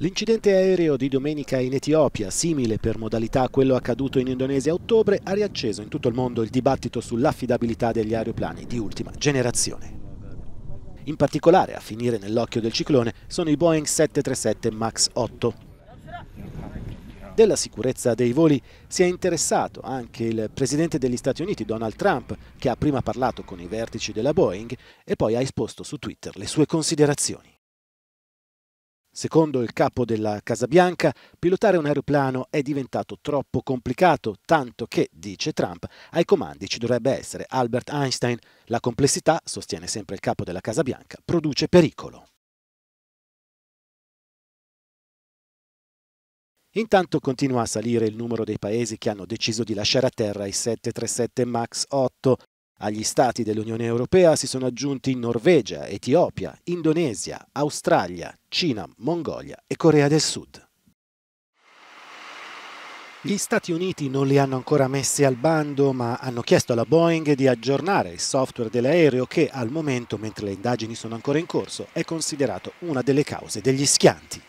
L'incidente aereo di domenica in Etiopia, simile per modalità a quello accaduto in Indonesia a ottobre, ha riacceso in tutto il mondo il dibattito sull'affidabilità degli aeroplani di ultima generazione. In particolare, a finire nell'occhio del ciclone, sono i Boeing 737 MAX 8. Della sicurezza dei voli si è interessato anche il presidente degli Stati Uniti, Donald Trump, che ha prima parlato con i vertici della Boeing e poi ha esposto su Twitter le sue considerazioni. Secondo il capo della Casa Bianca, pilotare un aeroplano è diventato troppo complicato, tanto che, dice Trump, ai comandi ci dovrebbe essere Albert Einstein. La complessità, sostiene sempre il capo della Casa Bianca, produce pericolo. Intanto continua a salire il numero dei paesi che hanno deciso di lasciare a terra i 737 MAX 8. Agli stati dell'Unione Europea si sono aggiunti Norvegia, Etiopia, Indonesia, Australia, Cina, Mongolia e Corea del Sud. Gli Stati Uniti non li hanno ancora messi al bando, ma hanno chiesto alla Boeing di aggiornare il software dell'aereo che al momento, mentre le indagini sono ancora in corso, è considerato una delle cause degli schianti.